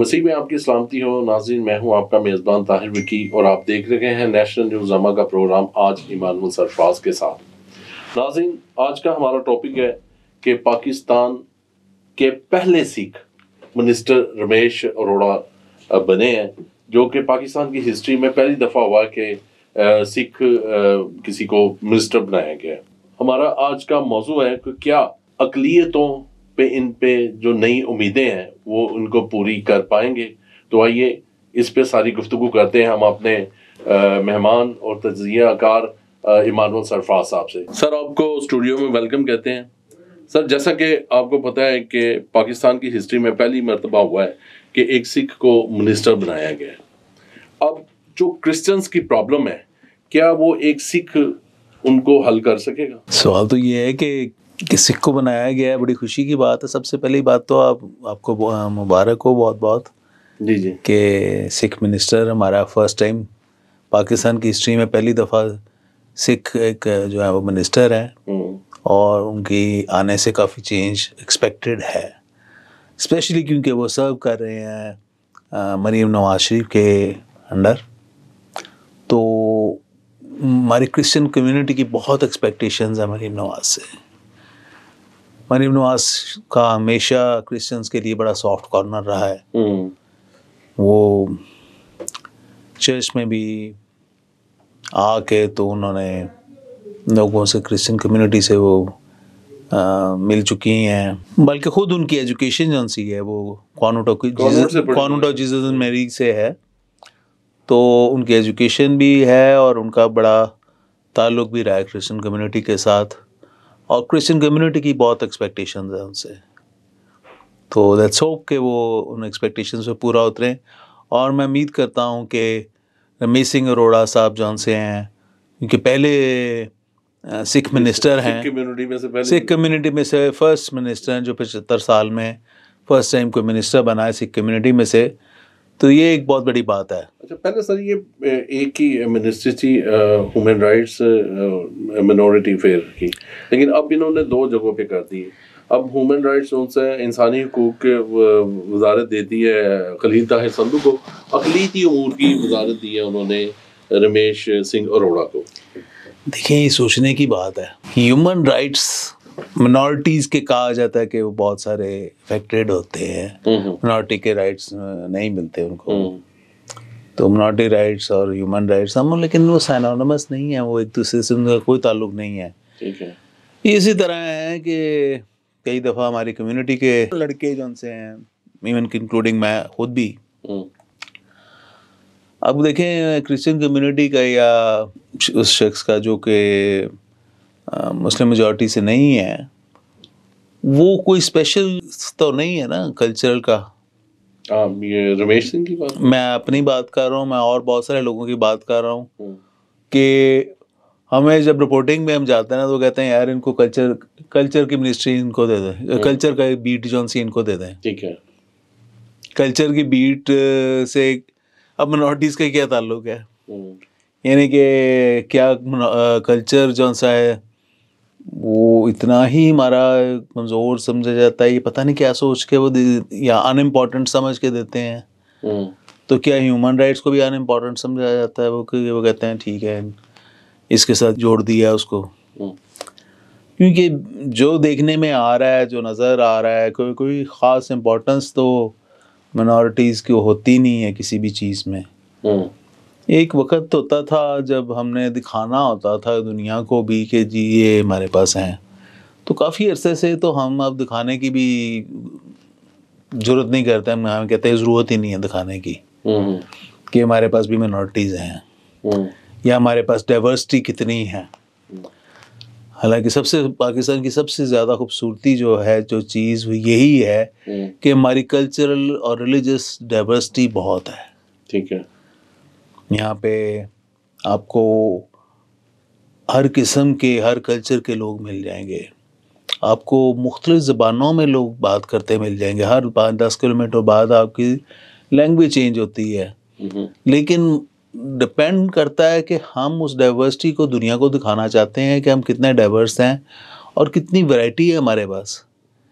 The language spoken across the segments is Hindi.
मसीह में आपकी सलामती हो नाजिन मैं हूं आपका मेज़बान ताहिर विकी और आप देख रहे हैं नेशनल अमा का प्रोग्राम आज ईमान सरफराज के साथ नाजिन आज का हमारा टॉपिक है कि पाकिस्तान के पहले सिख मिनिस्टर रमेश अरोड़ा बने हैं जो कि पाकिस्तान की हिस्ट्री में पहली दफ़ा हुआ कि सिख किसी को मिनिस्टर बनाया गया हमारा आज का मौजू है कि क्या अकलीतों पे इन पे जो नई उम्मीदें हैं वो उनको पूरी कर पाएंगे तो आइए इस पे सारी गुफ्तु करते हैं हम अपने मेहमान और तजिया कार इमानुल सरफराज साहब से सर आपको स्टूडियो में वेलकम कहते हैं सर जैसा कि आपको पता है कि पाकिस्तान की हिस्ट्री में पहली मरतबा हुआ है कि एक सिख को मिनिस्टर बनाया गया अब जो क्रिश्चियंस की प्रॉब्लम है क्या वो एक सिख उनको हल कर सकेगा सवाल तो ये है कि कि सिख को बनाया गया है बड़ी खुशी की बात है सबसे पहली बात तो आप आपको मुबारक हो बहुत बहुत जी जी कि सिख मिनिस्टर हमारा फर्स्ट टाइम पाकिस्तान की हिस्ट्री में पहली दफ़ा सिख एक जो है वो मिनिस्टर हैं हम्म। और उनकी आने से काफ़ी चेंज एक्सपेक्टेड है स्पेशली क्योंकि वो सर्व कर रहे हैं मरीम नवाज शरीफ के अंडर तो हमारी क्रिश्चियन कम्युनिटी की बहुत एक्सपेक्टेशंस है मरीम नवाज से मनीम नवाज का हमेशा क्रिश्चियंस के लिए बड़ा सॉफ्ट कॉर्नर रहा है हम्म। वो चर्च में भी आके तो उन्होंने लोगों से क्रिश्चियन कम्युनिटी से वो आ, मिल चुकी हैं बल्कि खुद उनकी एजुकेशन जो सी है वो कॉनोटो ऑफ जीजस मेरी से है तो उनकी एजुकेशन भी है और उनका बड़ा ताल्लुक भी रहा है क्रिश्चियन कम्युनिटी के साथ और क्रिश्चियन कम्युनिटी की बहुत एक्सपेक्टेशन है उनसे तो लेट्स होप के वो उन एक्सपेक्टेशन पे पूरा उतरें और मैं उम्मीद करता हूँ कि रमेश सिंह अरोड़ा साहब जो से हैं क्योंकि पहले सिख मिनिस्टर हैं सिख कम्युनिटी में से फर्स्ट मिनिस्टर हैं जो पचहत्तर साल में फर्स्ट टाइम कोई मिनिस्टर बनाए सिख कम्युनिटी में से तो ये एक बहुत बड़ी बात है अच्छा पहले सर ये एक ही मिनिस्ट्री थी ह्यूमन राइट्स मिनोरिटी फेयर की लेकिन अब इन्होंने दो जगहों पे कर दी अब ह्यूमन राइट्स उनसे इंसानी हकूक के वजारत दे दी है खलीद ताहिर संधू को अकलीती उमूर की वजारत दी है उन्होंने रमेश सिंह अरोड़ा को देखिए ये सोचने की बात है ह्यूमन राइट्स मिनोरिटीज के कहा जाता है कि वो बहुत सारे इफेक्टेड होते हैं मिनोरिटी हम्म। के राइट्स नहीं मिलते उनको हम्म। तो मिनोरिटी राइट्स और ह्यूमन राइट्स हम लेकिन वो साइनोनमस नहीं है वो एक दूसरे से उनका कोई ताल्लुक नहीं है ठीक है इसी तरह है कि कई दफ़ा हमारी कम्युनिटी के लड़के जो उनसे हैं इवन इंक्लूडिंग मैं खुद भी हम्म। अब देखें क्रिश्चियन कम्युनिटी का या उस शख्स का जो कि मुस्लिम मेजॉरिटी से नहीं है वो कोई स्पेशल तो नहीं है ना कल्चरल का रमेश सिंह की बात मैं अपनी बात कर रहा हूँ मैं और बहुत सारे लोगों की बात कर रहा हूँ हाँ। कि हमें जब रिपोर्टिंग में हम जाते हैं ना तो कहते हैं यार इनको कल्चर कल्चर की मिनिस्ट्री इनको दे दें कल्चर हाँ। का बीट जो सी इनको दे दें ठीक है कल्चर की बीट से अब मनोरिटीज़ का क्या ताल्लुक है हाँ। यानी कि क्या कल्चर जो सा है वो इतना ही हमारा कमज़ोर समझा जाता है ये पता नहीं क्या सोच के वो या अनइम्पॉर्टेंट समझ के देते हैं हम्म। तो क्या ह्यूमन राइट्स को भी अनइम्पॉर्टेंट समझा जाता है वो कि वो कहते हैं ठीक है इसके साथ जोड़ दिया उसको हम्म। क्योंकि जो देखने में आ रहा है जो नज़र आ रहा है कोई कोई ख़ास इम्पोर्टेंस तो मिनोरिटीज की होती नहीं है किसी भी चीज़ में हम्म। एक वक्त होता था जब हमने दिखाना होता था दुनिया को भी कि जी ये हमारे पास हैं तो काफ़ी अरसे से तो हम अब दिखाने की भी जरूरत नहीं करते हम हमें कहते हैं ज़रूरत ही नहीं है दिखाने की हम्म। कि हमारे पास भी मिनोरिटीज़ हैं हम्म। या हमारे पास डाइवर्सिटी कितनी है हम्म। हालांकि सबसे पाकिस्तान की सबसे ज़्यादा खूबसूरती जो है जो चीज़ यही है कि हमारी कल्चरल और रिलीजस डाइवर्सिटी बहुत है ठीक है यहाँ पे आपको हर किस्म के हर कल्चर के लोग मिल जाएंगे आपको मुख्तलिफ़ ज़बानों में लोग बात करते मिल जाएंगे हर पाँच दस किलोमीटर बाद आपकी लैंग्वेज चेंज होती है हम्म। लेकिन डिपेंड करता है कि हम उस डाइवर्सिटी को दुनिया को दिखाना चाहते हैं कि हम कितने डाइवर्स हैं और कितनी वैरायटी है हमारे पास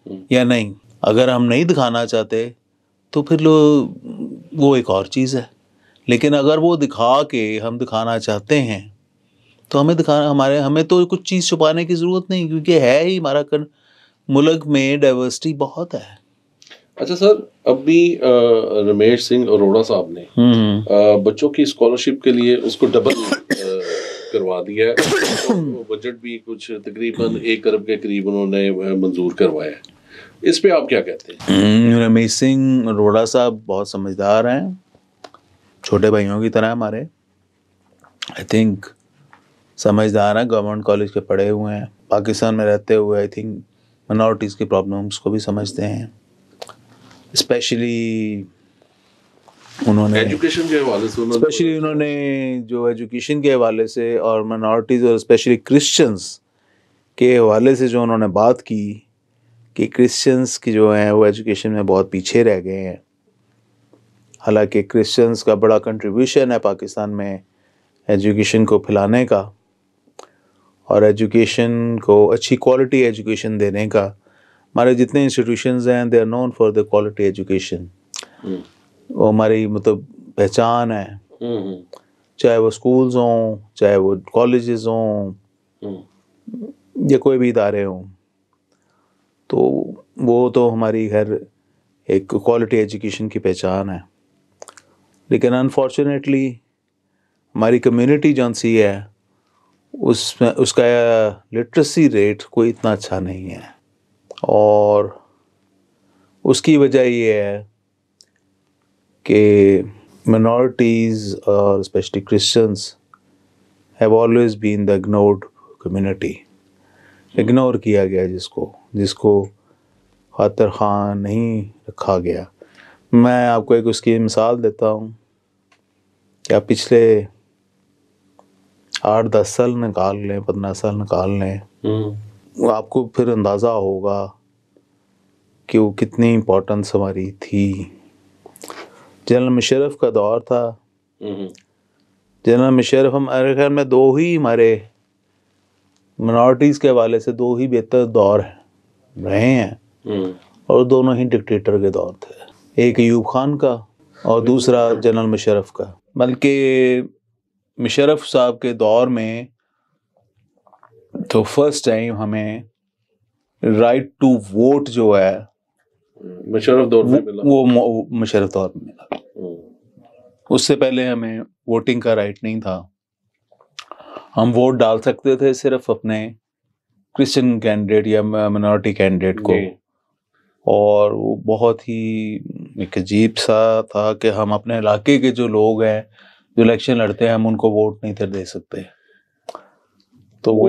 हम्म। या नहीं अगर हम नहीं दिखाना चाहते तो फिर लोग वो एक और चीज़ है लेकिन अगर वो दिखा के हम दिखाना चाहते हैं तो हमें दिखाना हमारे हमें तो कुछ चीज़ छुपाने की ज़रूरत नहीं क्योंकि है ही हमारा कर मुल्क में डाइवर्सिटी बहुत है अच्छा सर अभी रमेश सिंह अरोड़ा साहब ने हम्म, हम्म। बच्चों की स्कॉलरशिप के लिए उसको डबल करवा दिया है तो बजट भी कुछ तकरीबन एक अरब के करीब उन्होंने मंजूर करवाया है इस पे आप क्या कहते हैं हम्म, रमेश सिंह अरोड़ा साहब बहुत समझदार हैं छोटे भाइयों की तरह हमारे आई थिंक समझदार हैं गवर्नमेंट कॉलेज के पढ़े हुए हैं पाकिस्तान में रहते हुए आई थिंक मनॉरिटीज़ की प्रॉब्लम्स को भी समझते हैं स्पेशली उन्होंने एजुकेशन के हवाले से स्पेशली उन्होंने जो एजुकेशन के हवाले से और मनॉरिटीज़ और स्पेशली क्रिश्चियंस के हवाले से जो उन्होंने बात की कि क्रिश्चियंस की जो हैं वो एजुकेशन में बहुत पीछे रह गए हैं हालांकि क्रिश्चियंस का बड़ा कंट्रीब्यूशन है पाकिस्तान में एजुकेशन को फैलाने का और एजुकेशन को अच्छी क्वालिटी एजुकेशन देने का हमारे जितने इंस्टीट्यूशंस हैं they are known for the quality education वो हमारी मतलब पहचान है हम्म, हम्म। चाहे वो स्कूल्स हों चाहे वो कॉलेज हों हम्म। या कोई भी इदारे हों तो वो तो हमारी हर एक क्वालिटी एजुकेशन की पहचान है लेकिन अनफॉर्चुनेटली हमारी कम्युनिटी जौन सी है उसमें उसका लिटरेसी रेट कोई इतना अच्छा नहीं है और उसकी वजह ये है कि minorities और specially Christians have always been the ignored community ignore किया गया जिसको जिसको खातर खां नहीं रखा गया मैं आपको एक उसकी मिसाल देता हूँ क्या पिछले आठ दस साल निकाल लें पंद्रह साल निकाल लें हम्म। आपको फिर अंदाज़ा होगा कि वो कितनी इम्पोर्टेंस हमारी थी जनरल मुशरफ का दौर था हम्म। जनरल मुशरफ हमारे ख्याल में दो ही हमारे मिनोरिटीज़ के हवाले से दो ही बेहतर दौर रहे हैं हम्म। और दोनों ही डिक्टेटर के दौर थे एक यूब खान का और दूसरा जनरल मुशरफ का बल्कि मुशरफ साहब के दौर में तो फर्स्ट टाइम हमें राइट टू वोट जो है मुशरफ दौर में वो मुशरफ दौर में मिला हम्म। उससे पहले हमें वोटिंग का राइट नहीं था हम वोट डाल सकते थे सिर्फ अपने क्रिश्चियन कैंडिडेट या मिनॉरिटी कैंडिडेट को और वो बहुत ही एक अजीब सा था कि हम अपने इलाके के जो लोग हैं जो इलेक्शन लड़ते हैं हम उनको वोट नहीं दे सकते तो वो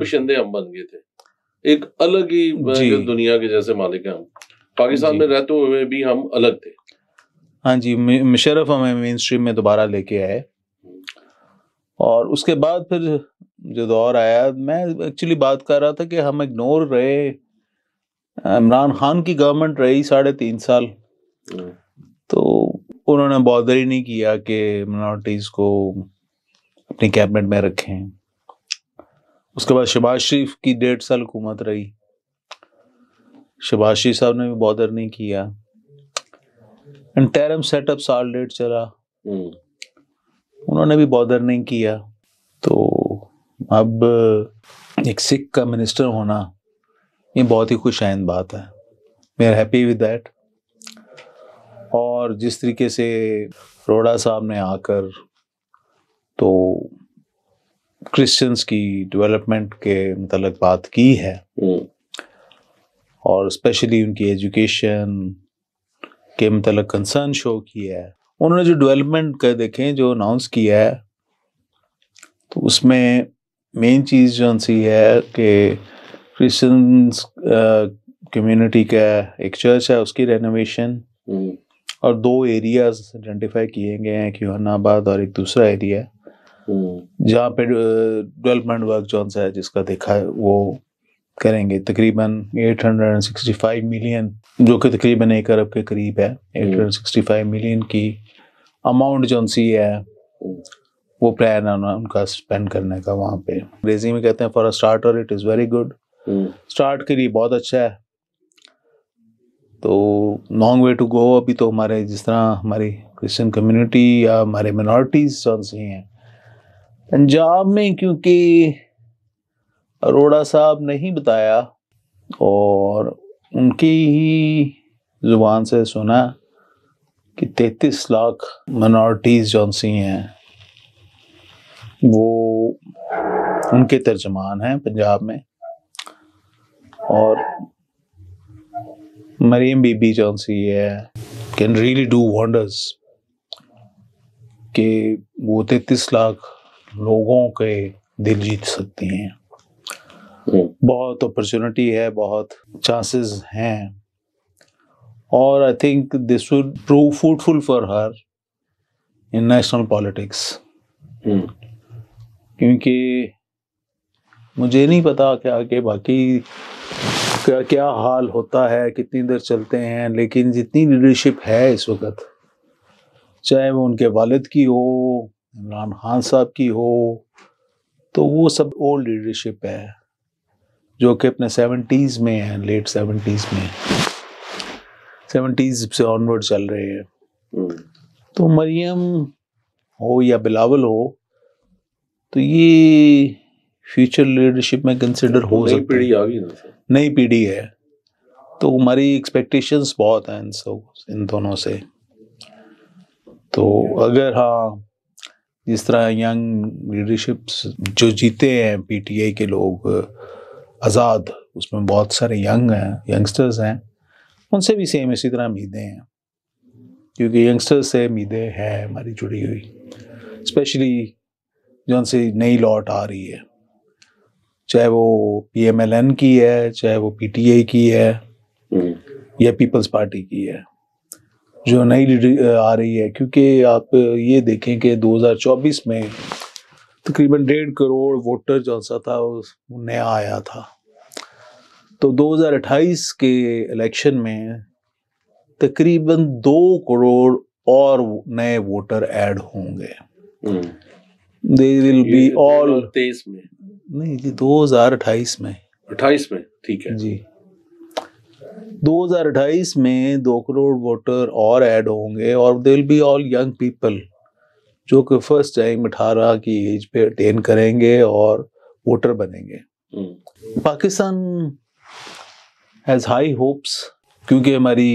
पसंदे हम बन गए थे एक अलग ही दुनिया के जैसे मालिक हैं हम पाकिस्तान में रहते हुए भी हम अलग थे हाँ जी मुशरफ हमें मेन स्ट्रीम में दोबारा लेके आए और उसके बाद फिर जो दौर आया मैं एक्चुअली बात कर रहा था कि हम इग्नोर रहे इमरान खान की गवर्नमेंट रही साढ़े तीन साल तो उन्होंने बॉदर ही नहीं किया कि मिनोरिटीज को अपनी कैबिनेट में रखें उसके बाद शबाज शरीफ की डेढ़ साल हुकूमत रही शबाज शरीफ साहब ने भी बॉदर नहीं किया इंटरम सेटअप साल डेढ़ चला हम्म। उन्होंने भी बॉदर नहीं किया तो अब एक सिख का मिनिस्टर होना ये बहुत ही खुशाइंद बात है we are happy with that और जिस तरीके से रोड़ा साहब ने आकर तो क्रिश्चियंस की डेवलपमेंट के मतलब बात की है हम्म। और स्पेशली उनकी एजुकेशन के मतलब कंसर्न शो किया है उन्होंने जो डेवलपमेंट कर देखे जो अनाउंस किया है तो उसमें मेन चीज़ जो सी है कि क्रिश्चियंस कम्युनिटी का एक चर्च है उसकी रेनोवेशन और दो एरियाज आइडेंटिफाई किए गए हैं कि हनाबाद और एक दूसरा एरिया हम्म। जहाँ पे डेवलपमेंट वर्क जॉन है जिसका देखा है वो करेंगे तकरीबन 865 मिलियन जो कि तकरीबन एक अरब के करीब है 865 हम्म। मिलियन की अमाउंट जौन सी है हम्म। वो प्लान है उनका स्पेंड करने का वहाँ पे अंग्रेजी में कहते हैं for a starter it is very good start के लिए बहुत अच्छा है तो लॉन्ग वे टू गो अभी तो हमारे जिस तरह हमारी क्रिश्चियन कम्युनिटी या हमारे मिनोरिटीज कौन सी हैं पंजाब में क्योंकि अरोड़ा साहब नहीं बताया और उनकी ही ज़ुबान से सुना कि तैतीस लाख मिनोरिटीज़ जौन सी हैं वो उनके तर्जमान हैं पंजाब में और मरियम बीबी जो सी है कैन रियली डू वंडर्स कि वो तैतीस लाख लोगों के दिल जीत सकती हैं हम्म। बहुत अपॉर्चुनिटी है बहुत चांसेस हैं और I think this would prove fruitful for her in national politics क्योंकि मुझे नहीं पता क्या कि बाकी क्या क्या हाल होता है कितनी देर चलते हैं लेकिन जितनी लीडरशिप है इस वक्त चाहे वो उनके वालिद की हो इमरान खान साहब की हो तो वो सब ओल्ड लीडरशिप है जो कि अपने सेवेंटीज़ में है लेट सेवेंटीज़ में सेवेंटीज़ से ऑनवर्ड चल रहे हैं हम्म। तो मरियम हो या बिलावल हो तो ये फ्यूचर लीडरशिप में कंसिडर हो सकती है पीढ़ी आ गई नई पीढ़ी है तो हमारी एक्सपेक्टेशंस बहुत हैं इन सब इन दोनों से तो अगर हाँ जिस तरह यंग लीडरशिप्स जो जीते हैं पीटीआई के लोग आज़ाद उसमें बहुत सारे यंग हैं यंगस्टर्स हैं उनसे भी सेम इसी तरह उम्मीदें हैं क्योंकि यंगस्टर्स से उम्मीदें हैं हमारी जुड़ी हुई स्पेशली जो उनसे नई लॉट आ रही है चाहे वो पीएमएलएन की है चाहे वो पीटीए की है हम्म। या पीपल्स पार्टी की है जो नई आ रही है क्योंकि आप ये देखें कि 2024 में तकरीबन डेढ़ करोड़ वोटर जो सा था नया आया था तो 2028 के इलेक्शन में तकरीबन दो करोड़ और नए वोटर ऐड होंगे hmm. They will be all तेईस में नहीं जी दो हजार अट्ठाईस में अट्ठाईस में ठीक है जी 2028 में दो करोड़ वोटर और ऐड होंगे और they will be all young people जो कि फर्स्ट टाइम अठारह की एज पे अटेन करेंगे और वोटर बनेंगे hmm. Pakistan has high hopes क्योंकि हमारी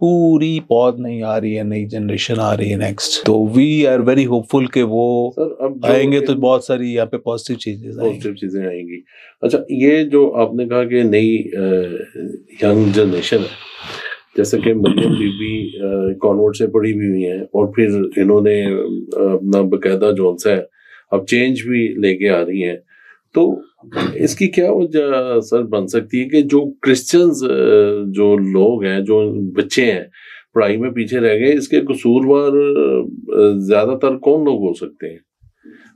पूरी पौध नहीं आ रही है नई जनरेशन आ रही है नेक्स्ट तो वी आर वेरी होपफुल के वो आएंगे तो बहुत सारी यहाँ पे पॉजिटिव चीजें पॉजिटिव चीजें आएंगी अच्छा ये जो आपने कहा कि नई यंग जनरेशन है जैसे कि मरियम बीबी कॉन्वर्ट से पढ़ी भी हुई हैं और फिर इन्होंने अपना बाकायदा जो है अब चेंज भी लेके आ रही हैं तो इसकी क्या वजह सर बन सकती है कि जो क्रिश्चन जो लोग हैं जो बच्चे हैं पढ़ाई में पीछे रह गए इसके कसूरवार ज़्यादातर कौन लोग हो सकते हैं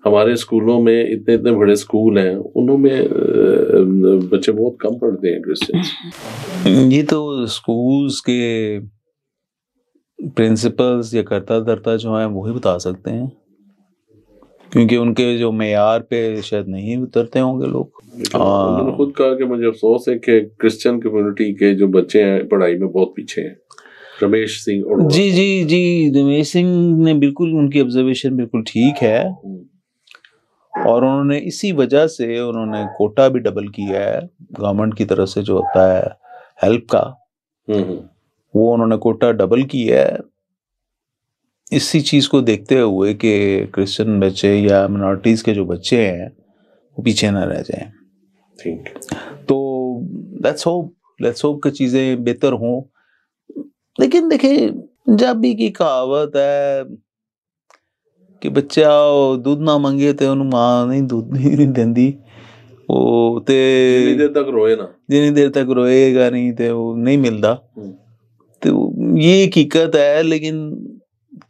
हमारे स्कूलों में इतने इतने बड़े स्कूल हैं उनमें बच्चे बहुत कम पढ़ते हैं क्रिश्चन ये तो स्कूल्स के प्रिंसिपल्स या करता धरता जो हैं वही बता सकते हैं क्योंकि उनके जो मैार पे शायद नहीं उतरते होंगे लोग उन्होंने हाँ। खुद कहा कि मुझे अफसोस है कि क्रिश्चियन कम्युनिटी के जो बच्चे हैं पढ़ाई में बहुत पीछे हैं रमेश सिंह और जी जी जी रमेश सिंह ने बिल्कुल उनकी ऑब्जर्वेशन बिल्कुल ठीक है हम्म। और उन्होंने इसी वजह से उन्होंने कोटा भी डबल किया है गवर्नमेंट की तरफ से जो होता है हेल्प का हम्म, हम्म। वो उन्होंने कोटा डबल किया है इसी चीज़ को देखते हुए कि क्रिश्चियन बच्चे या मिनोरिटीज़ के जो बच्चे हैं वो पीछे ना रह जाएं ठीक तो लेट्स होप लेट्स होप कि चीज़ें बेहतर हों लेकिन देखिए जब भी की कहावत है ਕਿ ਬੱਚਾ ਦੁੱਧ ਨਾ ਮੰਗੇ ਤੇ ਉਹਨੂੰ ਮਾਂ ਨਹੀਂ ਦੁੱਧ ਨਹੀਂ ਦਿੰਦੀ वो ਤੇ जिनी देर तक रोए ना जिनी देर तक रोएगा नहीं तो ਉਹ ਨਹੀਂ ਮਿਲਦਾ ਤੇ ਇਹ ਹਕੀਕਤ ਹੈ ਲੇਕਿਨ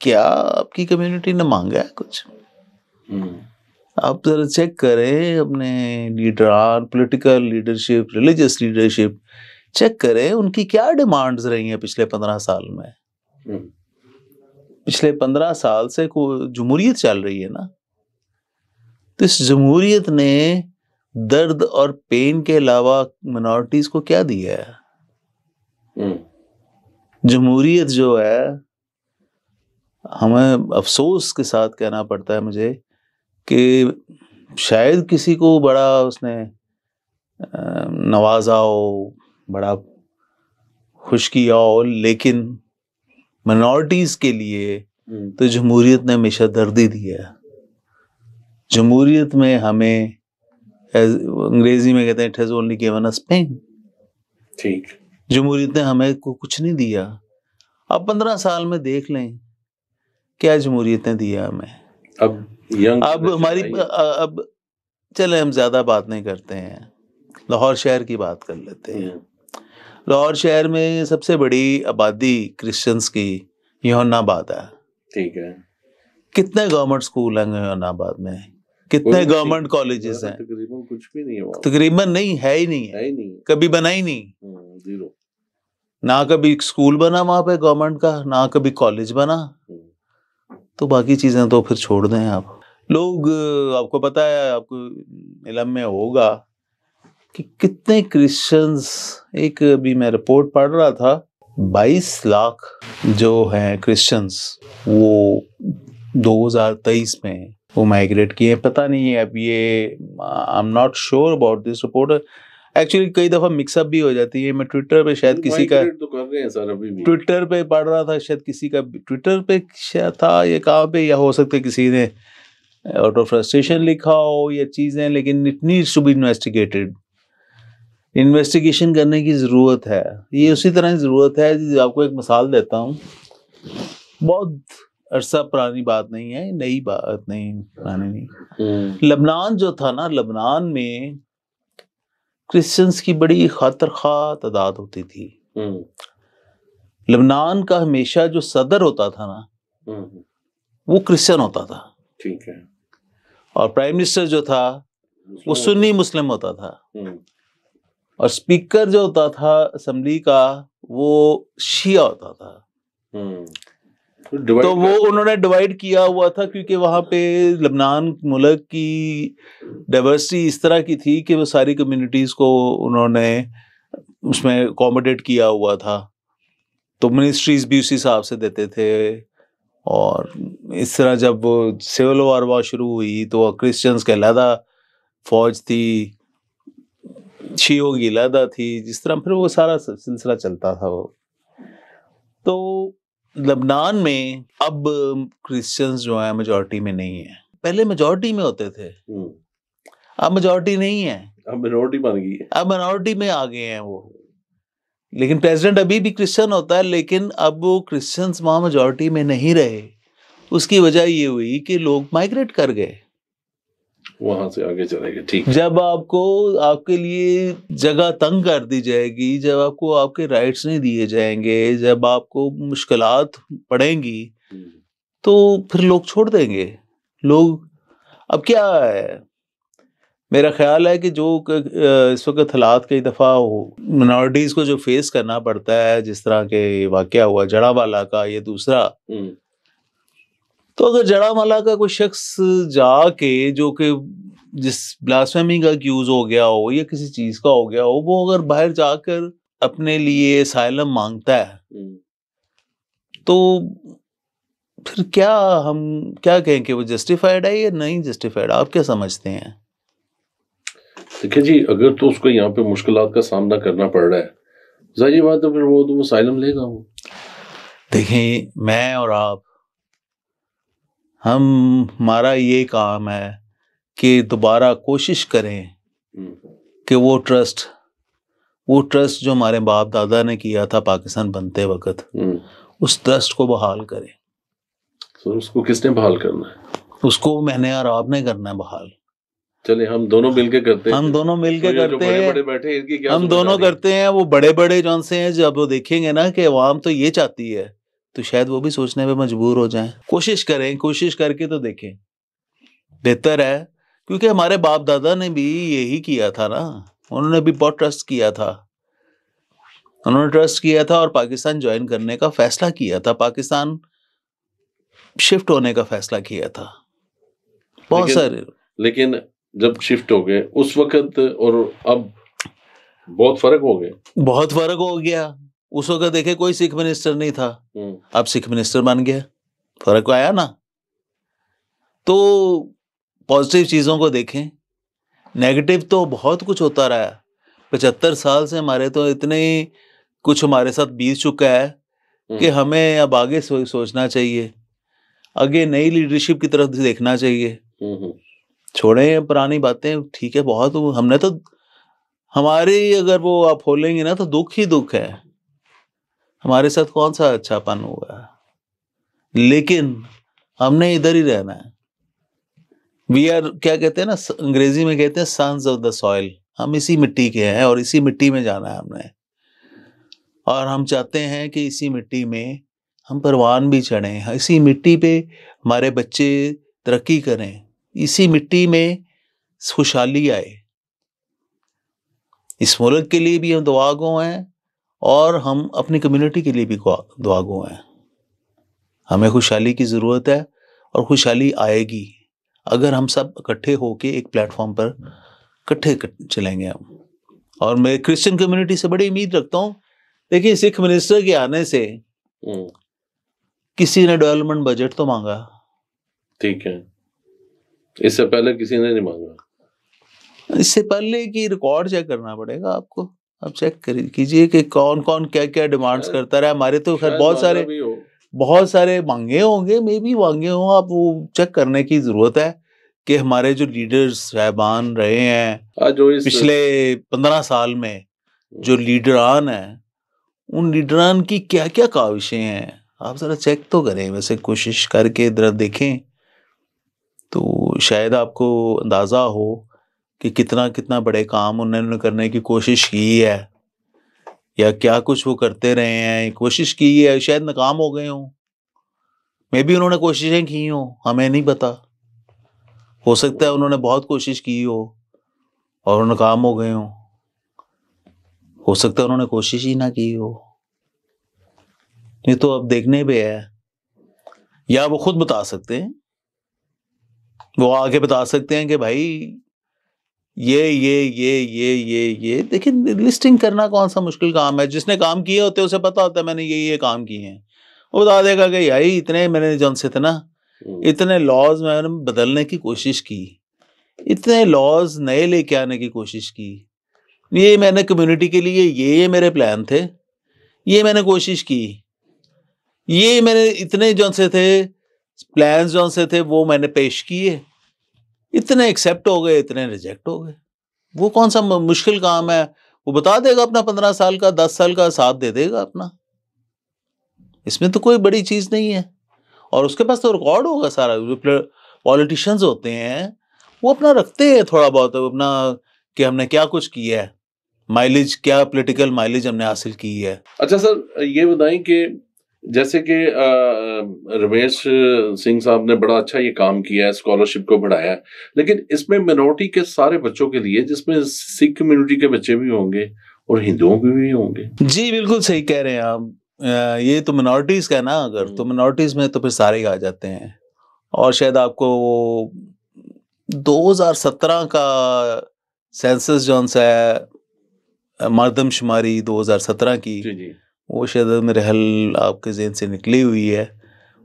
क्या आपकी कम्युनिटी ने मांगा है कुछ हम्म। आप जरा चेक करें अपने leader political leadership religious leadership check करें उनकी क्या डिमांड्स रही हैं पिछले पंद्रह साल में हम्म। पिछले पंद्रह साल से को जमहूरियत चल रही है ना तो इस जमहूरियत ने दर्द और पेन के अलावा मिनोरिटीज को क्या दिया है हम्म। जमहूरियत जो है हमें अफसोस के साथ कहना पड़ता है मुझे कि शायद किसी को बड़ा उसने नवाजा हो बड़ा खुश किया हो लेकिन मनॉरिटीज़ के लिए हम्म। तो जमहूरीत ने हमेशा दर्दी दिया जमहूरीत में हमें अंग्रेजी में कहते हैं these only given us pain ठीक जमहूरीत ने हमें को कुछ नहीं दिया अब पंद्रह साल में देख लें क्या जमहूरियतें दी है हमें अब यंग अब हमारी अब चले हम ज़्यादा बात नहीं करते हैं लाहौर शहर की बात कर लेते हैं हम्म। लाहौर शहर में सबसे बड़ी आबादी क्रिश्चियंस की योहनाबाद है ठीक है कितने गवर्नमेंट स्कूल हैं योहनाबाद में कितने गवर्नमेंट कॉलेजेस हैं तकरीबन कुछ भी नहीं है तकरीबन नहीं है ही नहीं है, है नहीं। कभी बना ही नहीं हम्म, जीरो ना कभी स्कूल बना वहां पे गवर्नमेंट का ना कभी कॉलेज बना हम्म। तो बाकी चीज़ें तो फिर छोड़ दें आप लोग आपको पता है आपको इलम में होगा कि कितने क्रिश्चियंस एक भी मैं रिपोर्ट पढ़ रहा था 22 लाख जो हैं क्रिश्चियंस वो 2023 में वो माइग्रेट किए पता नहीं है अब ये I am not sure about this report actually कई दफा मिक्सअप भी हो जाती है मैं ट्विटर पे शायद किसी का तो कर रहे हैं सर अभी ट्विटर पे पढ़ रहा था शायद किसी का ट्विटर पे शायद था ये कहाँ पे या हो सकता है किसी ने ऑटो फ्रस्ट्रेशन लिखा हो या चीज़ें लेकिन it needs to be investigated investigation करने की ज़रूरत है ये उसी तरह की ज़रूरत है आपको एक मिसाल देता हूँ बहुत अरसा पुरानी बात नहीं है नई बात नहीं पुरानी नहीं हम्म। लबनान जो था ना लबनान में क्रिश्चियंस की बड़ी खातर खा तादाद होती थी हम्म। लबनान का हमेशा जो सदर होता था ना हम्म, हम्म। वो क्रिश्चियन होता था ठीक है और प्राइम मिनिस्टर जो था वो सुन्नी मुस्लिम होता था और स्पीकर जो होता था असम्बली का वो शिया होता था तो वो उन्होंने डिवाइड किया हुआ था क्योंकि वहां पे लबनान मुल्क की डाइवर्सिटी इस तरह की थी कि वो सारी कम्युनिटीज़ को उन्होंने उसमें अकोमोडेट किया हुआ था तो मिनिस्ट्रीज़ भी उसी हिसाब से देते थे और इस तरह जब सिविल वार वॉर शुरू हुई तो क्रिश्चियंस के अलहदा फौज थी शीओ की अलहदा थी जिस तरह फिर वो सारा सिलसिला चलता था वो तो लबनान में अब क्रिश्चियंस जो है मेजोरिटी में नहीं है पहले मेजोरिटी में होते थे हम्म। अब मेजोरिटी नहीं है अब मिनोरिटी बन गई है अब मिनोरिटी में आ गए हैं वो लेकिन प्रेसिडेंट अभी भी क्रिश्चियन होता है लेकिन अब वो क्रिश्चियंस वहाँ मेजोरिटी में नहीं रहे उसकी वजह ये हुई कि लोग माइग्रेट कर गए वहां से आगे चलेगा ठीक जब आपको आपके लिए जगह तंग कर दी जाएगी जब आपको आपके राइट्स नहीं दिए जाएंगे जब आपको मुश्किल पड़ेंगी हम्म। तो फिर लोग छोड़ देंगे लोग अब क्या है मेरा ख्याल है कि जो इस वक्त हालात कई दफ़ा हो मिनॉरिटीज़ को जो फेस करना पड़ता है जिस तरह के वाक़ हुआ जड़ा वाला का ये दूसरा हम्म। तो अगर माला का कोई शख्स जाके जो कि जिस ब्लास्फेमी का एक्यूज हो गया हो या किसी चीज का हो गया हो वो अगर बाहर जाकर अपने लिए साइलम मांगता है हम्म। तो फिर क्या हम क्या कहें कि वो जस्टिफाइड है या नहीं जस्टिफाइड आप क्या समझते हैं देखिए जी अगर तो उसको यहाँ पे मुश्किल का सामना करना पड़ रहा है जाहिर बात है फिर वो तो वो साइलम लेगा वो देखें मैं और आप हम हमारा ये काम है कि दोबारा कोशिश करें हम्म। कि वो ट्रस्ट वो ट्रस्ट जो हमारे बाप दादा ने किया था पाकिस्तान बनते वक्त हम्म। उस ट्रस्ट को बहाल करें तो उसको किसने बहाल करना है उसको मैंने और आपने करना है बहाल चले हम दोनों मिलके करते हैं हम दोनों मिलके तो करते हैं बड़े बैठे इनकी क्या हम दोनों करते हैं वो बड़े बड़े जौन से हैं जब वो देखेंगे ना कि अवाम तो ये चाहती है तो शायद वो भी सोचने पर मजबूर हो जाएं कोशिश करें कोशिश करके तो देखें बेहतर है क्योंकि हमारे बाप दादा ने भी यही किया था ना उन्होंने भी बहुत ट्रस्ट किया था उन्होंने ट्रस्ट किया था और पाकिस्तान ज्वाइन करने का फैसला किया था पाकिस्तान शिफ्ट होने का फैसला किया था बहुत सारे लेकिन जब शिफ्ट हो गए उस वक्त और अब बहुत फर्क हो गया बहुत फर्क हो गया उस वक्त देखे कोई सिख मिनिस्टर नहीं था हम्म। अब सिख मिनिस्टर बन गया फर्क तो आया ना तो पॉजिटिव चीज़ों को देखें नेगेटिव तो बहुत कुछ होता रहा है पचहत्तर साल से हमारे तो इतने कुछ हमारे साथ बीत चुका है हम्म। कि हमें अब आगे सो, सोचना चाहिए आगे नई लीडरशिप की तरफ देखना चाहिए हम्म, छोड़े पुरानी बातें ठीक है बहुत हमने तो हमारी अगर वो आप खोलेंगे ना तो दुख ही दुख है हमारे साथ कौन सा अच्छापन हुआ लेकिन हमने इधर ही रहना है वी आर क्या कहते हैं ना अंग्रेजी में कहते हैं सन्स ऑफ द सॉइल हम इसी मिट्टी के हैं और इसी मिट्टी में जाना है हमने और हम चाहते हैं कि इसी मिट्टी में हम परवान भी चढ़ें हाँ, इसी मिट्टी पे हमारे बच्चे तरक्की करें इसी मिट्टी में खुशहाली आए इस मुल्क के लिए भी हम दुआगो हैं और हम अपनी कम्युनिटी के लिए भी दुआ गो हैं हमें खुशहाली की ज़रूरत है और खुशहाली आएगी अगर हम सब इकट्ठे होके एक प्लेटफॉर्म पर इकट्ठे चलेंगे हम और मैं क्रिश्चियन कम्युनिटी से बड़ी उम्मीद रखता हूँ देखिए सिख मिनिस्टर के आने से हम्म। किसी ने डेवलपमेंट बजट तो मांगा ठीक है इससे पहले किसी ने नहीं मांगा इससे पहले की रिकॉर्ड चेक करना पड़ेगा आपको आप चेक कीजिए कि कौन कौन क्या क्या डिमांड्स करता रहा हमारे तो खैर बहुत सारे बहुत सारे मांगे होंगे मे भी मांगे हों आप वो चेक करने की ज़रूरत है कि हमारे जो लीडर्स साहबान रहे हैं हाँ, जो पिछले पंद्रह साल में हम्म। जो लीडरान हैं उन लीडरान की क्या क्या काविशें हैं आप ज़रा चेक तो करें वैसे कोशिश करके इधर देखें तो शायद आपको अंदाज़ा हो कि कितना कितना बड़े काम उन्होंने करने की कोशिश की है या क्या कुछ वो करते रहे हैं कोशिश की है शायद नाकाम हो गए हों मे भी उन्होंने कोशिशें की हों हमें नहीं पता हो सकता है उन्होंने बहुत कोशिश की हो और नाकाम हो गए हों हो सकता है उन्होंने कोशिश ही ना की हो ये तो अब देखने पे है या वो खुद बता सकते हैं वो आगे बता सकते हैं कि भाई ये ये ये ये ये ये देखिए लिस्टिंग करना कौन सा मुश्किल काम है जिसने काम किए होते उसे पता होता है मैंने ये ये काम किए हैं वो बता देगा कि भाई इतने मैंने जन से इतना हम्म। इतने लॉज मैंने बदलने की कोशिश की इतने लॉज नए लेके आने की कोशिश की ये मैंने कम्युनिटी के लिए ये ये मेरे प्लान थे ये मैंने कोशिश की ये मैंने इतने जो से थे प्लान जो से थे वो मैंने पेश किए इतने एक्सेप्ट हो गए इतने रिजेक्ट हो गए वो कौन सा मुश्किल काम है वो बता देगा अपना पंद्रह साल का दस साल का साथ दे देगा अपना इसमें तो कोई बड़ी चीज़ नहीं है और उसके पास तो रिकॉर्ड होगा सारा जो पॉलिटिशियंस होते हैं वो अपना रखते हैं थोड़ा बहुत अपना कि हमने क्या कुछ किया है माइलेज क्या पॉलिटिकल माइलेज हमने हासिल की है अच्छा सर ये बताएं कि जैसे कि रमेश सिंह साहब ने बड़ा अच्छा ये काम किया है स्कॉलरशिप को बढ़ाया लेकिन इसमें मिनोरिटी के सारे बच्चों के लिए जिसमें सिख कम्युनिटी के बच्चे भी होंगे और हिंदुओं के भी होंगे जी बिल्कुल सही कह रहे हैं आप ये तो मिनोरिटीज़ का है ना अगर तो मिनोरिटीज़ हम्म। में तो फिर सारे ही आ जाते हैं और शायद आपको वो 2017 का सेंसस जो सा है मरदमशुमारी दो की जी जी वो शायद मेरे हल आपके जहन से निकली हुई है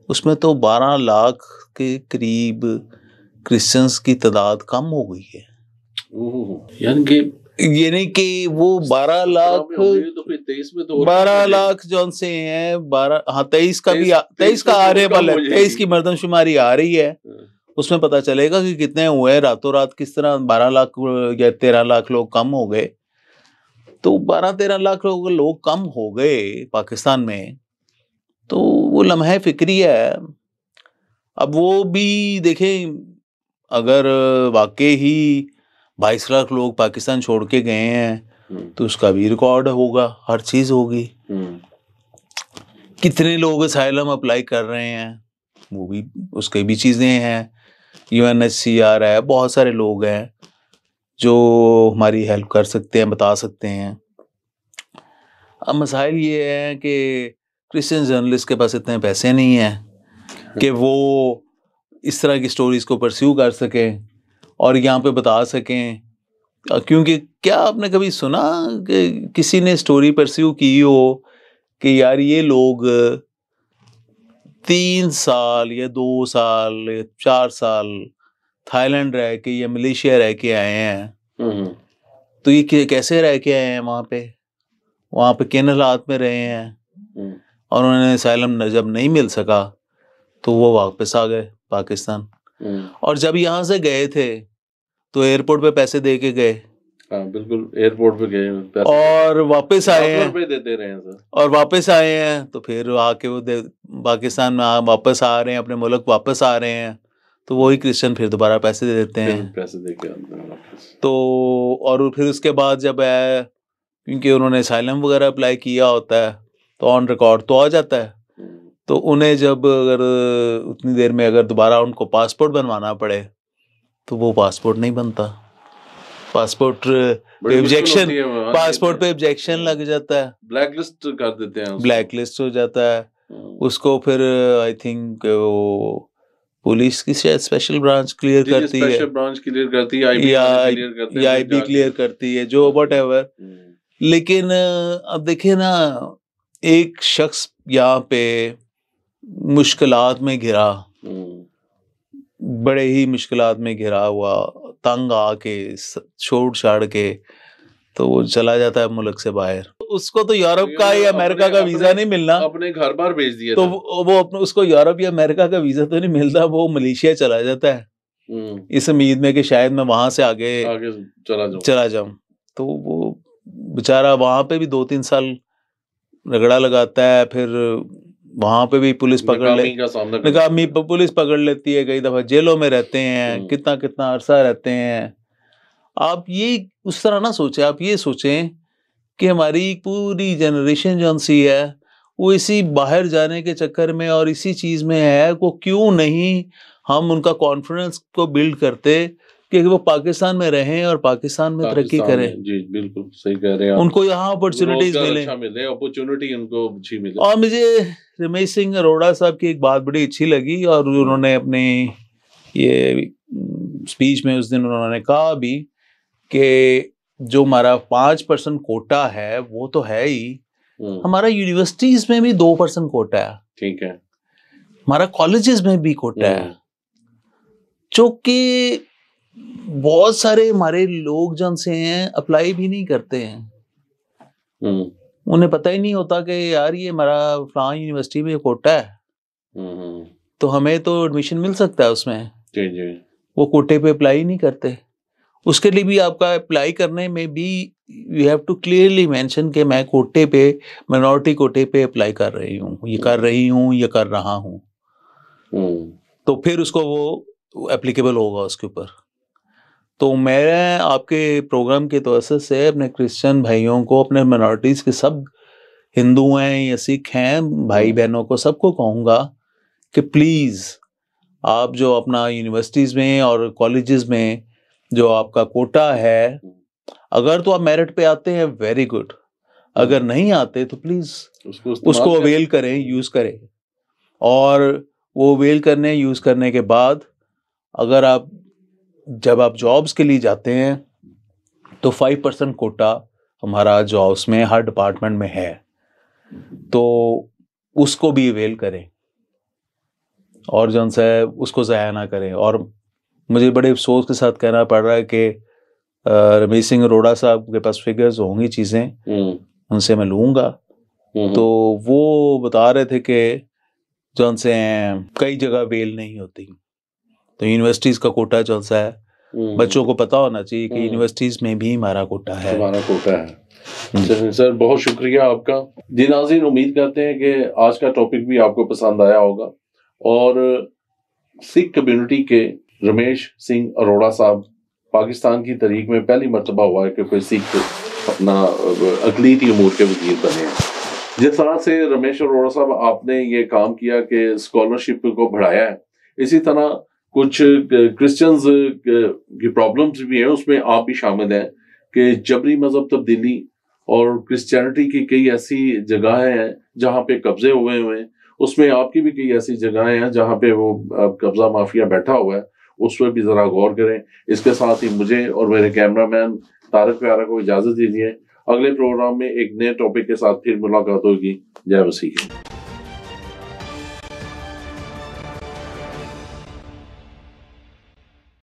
उसमें तो 12 लाख के करीब क्रिश्चियंस की तादाद कम हो गई है यानी कि वो 12 लाख तो तो बारह लाख जौन से है बारह हाँ तेईस का भी तेईस का आ रहा तो है तेईस की मरदमशुमारी आ रही है हाँ। उसमें पता चलेगा कि कितने हुए रातों रात किस तरह बारह लाख या तेरह लाख लोग कम हो गए तो 12-13 लाख लोग कम हो गए पाकिस्तान में तो वो लम्हे फिक्री है अब वो भी देखें अगर वाकई ही बाईस लाख लोग पाकिस्तान छोड़ के गए हैं हम्म। तो उसका भी रिकॉर्ड होगा हर चीज़ होगी हम्म। कितने लोग असाइलम अप्लाई कर रहे हैं वो भी उसके भी चीज़ें हैं U N S C R है बहुत सारे लोग हैं जो हमारी हेल्प कर सकते हैं बता सकते हैं अब मसाइल ये हैं कि क्रिश्चियन जर्नलिस्ट के पास इतने पैसे नहीं हैं कि वो इस तरह की स्टोरीज़ को परस्यू कर सकें और यहाँ पे बता सकें क्योंकि क्या आपने कभी सुना कि किसी ने स्टोरी परस्यू की हो कि यार ये लोग तीन साल या दो साल या चार साल थाईलैंड रह के या मलेशिया रह के आए हैं हम्म, हम्म। तो ये कैसे रह के आए हैं वहाँ पे वहाँ पे किन हालात में रहे हैं हम्म। और उन्हें साइलम जब नहीं मिल सका तो वो वापस आ गए पाकिस्तान और जब यहाँ से गए थे तो एयरपोर्ट पे पैसे दे के गए हाँ, बिल्कुल एयरपोर्ट पे गए और वापस आए हैं देते रहे हैं सर और वापस आए हैं तो फिर आके वो पाकिस्तान में वापस आ रहे हैं अपने मुल्क वापस आ रहे हैं तो वही क्रिश्चियन फिर दोबारा पैसे दे देते हैं पैसे दे के तो और फिर उसके बाद जब है क्योंकि उन्होंने साइलम वगैरह अप्लाई किया होता है तो ऑन रिकॉर्ड तो आ जाता है हम्म। तो उन्हें जब अगर उतनी देर में अगर दोबारा उनको पासपोर्ट बनवाना पड़े तो वो पासपोर्ट नहीं बनता पासपोर्ट पे ऑब्जेक्शन पासपोर्ट हाँ, पे ऑब्जेक्शन लग जाता है ब्लैक लिस्ट कर देते हैं ब्लैक लिस्ट हो जाता है हम्म। उसको फिर आई थिंक वो पुलिस की शायद स्पेशल ब्रांच क्लियर करती है ब्रांच क्लियर करती है आईबी या आईबी क्लियर करती है जो वट एवर हम्म। लेकिन अब देखिए ना एक शख्स यहाँ पे मुश्किलात में घिरा हम्म। बड़े ही मुश्किलात में घिरा हुआ तंग आके छोड़ छाड़ के तो वो चला जाता है मुल्क से बाहर उसको तो यूरोप का या अमेरिका का वीजा नहीं मिलना अपने घर बार भेज दिया तो वो, अपने उसको यूरोप या अमेरिका का वीजा तो नहीं मिलता वो मलेशिया चला जाता है हम्म। इस उम्मीद में कि शायद मैं वहां से आगे, आगे चला जाऊं चला तो वो बेचारा वहां पे भी दो तीन साल रगड़ा लगाता है फिर वहां पे भी पुलिस पकड़ ले निकामी पुलिस पकड़ लेती है कई दफा जेलों में रहते हैं हम्म। कितना कितना अरसा रहते हैं आप ये उस तरह ना सोचे आप ये सोचें कि हमारी पूरी जनरेशन जो सी है वो इसी बाहर जाने के चक्कर में और इसी चीज़ में है वो क्यों नहीं हम उनका कॉन्फिडेंस को बिल्ड करते कि वो पाकिस्तान में रहें और पाकिस्तान में तरक्की करें जी बिल्कुल सही कह रहे हैं उनको यहाँ अपॉर्चुनिटीज मिले अच्छा मिले अपॉर्चुनिटी उनको अच्छी मिले और मुझे रमेश सिंह अरोड़ा साहब की एक बात बड़ी अच्छी लगी और उन्होंने अपने ये स्पीच में उस दिन उन्होंने कहा भी कि जो हमारा पांच परसेंट कोटा है वो तो है ही हम्म। हमारा यूनिवर्सिटीज में भी दो परसेंट कोटा है ठीक है हमारा कॉलेजेस में भी कोटा है जो हम्म। कि बहुत सारे हमारे लोग जन से हैं अप्लाई भी नहीं करते हैं हम्म। उन्हें पता ही नहीं होता कि यार ये हमारा फला यूनिवर्सिटी में कोटा है तो हमें तो एडमिशन मिल सकता है उसमें जी जी वो कोटे पे अप्लाई नहीं करते उसके लिए भी आपका अप्लाई करने में भी you have to clearly mention कि मैं कोटे पे माइनॉरिटी कोटे पे अप्लाई कर रही हूँ ये कर रही हूँ ये कर रहा हूँ हम्म। तो फिर उसको वो एप्लीकेबल होगा उसके ऊपर तो मैं आपके प्रोग्राम के तोसत से अपने क्रिश्चियन भाइयों को अपने माइनॉरिटीज़ के सब हिंदू हैं या सिख हैं भाई हम्म। बहनों को सबको कहूँगा कि प्लीज़ आप जो अपना यूनिवर्सिटीज़ में और कॉलेजेस में जो आपका कोटा है हम्म। अगर तो आप मेरिट पे आते हैं वेरी गुड अगर हम्म। नहीं आते तो प्लीज उसको उसको अवेल करें यूज करें और वो अवेल करने यूज करने के बाद अगर आप जब आप जॉब्स के लिए जाते हैं तो फाइव परसेंट कोटा हमारा जॉब्स में हर डिपार्टमेंट में है तो उसको भी अवेल करें और जो है उसको ज़ाया ना करें और मुझे बड़े अफसोस के साथ कहना पड़ रहा है कि रमेश सिंह अरोड़ा साहब के पास फिगर्स होंगी चीज़ें हम्म। उनसे मैं लूँगा हम्म। तो वो बता रहे थे कि जौन से कई जगह वेल नहीं होती तो यूनिवर्सिटीज़ का कोटा जौन सा है हम्म। बच्चों को पता होना चाहिए कि यूनिवर्सिटीज़ में भी हमारा कोटा है हमारा कोटा है अच्छा, सर बहुत शुक्रिया आपका जी नाजीन उम्मीद करते हैं कि आज का टॉपिक भी आपको पसंद आया होगा और सिख कम्युनिटी के रमेश सिंह अरोड़ा साहब पाकिस्तान की तारीख में पहली मरतबा हुआ है कि कोई सिख अपना अकलीती अमूर के वजीर बने हैं जिस तरह से रमेश अरोड़ा साहब आपने ये काम किया कि स्कॉलरशिप को बढ़ाया है इसी तरह कुछ क्रिश्चियंस की प्रॉब्लम्स भी हैं उसमें आप भी शामिल हैं कि जबरी मज़हब तब्दीली और क्रिश्चियनिटी की कई ऐसी जगहें हैं जहाँ पे कब्ज़े हुए हुए हैं उसमें आपकी भी कई ऐसी जगहें हैं जहाँ पे वो कब्ज़ा माफिया बैठा हुआ है उस पर भी ज़रा गौर करें इसके साथ ही मुझे और मेरे कैमरा मैन तारक प्यारा को इजाज़त दीजिए अगले प्रोग्राम में एक नए टॉपिक के साथ फिर मुलाकात होगी जय वसी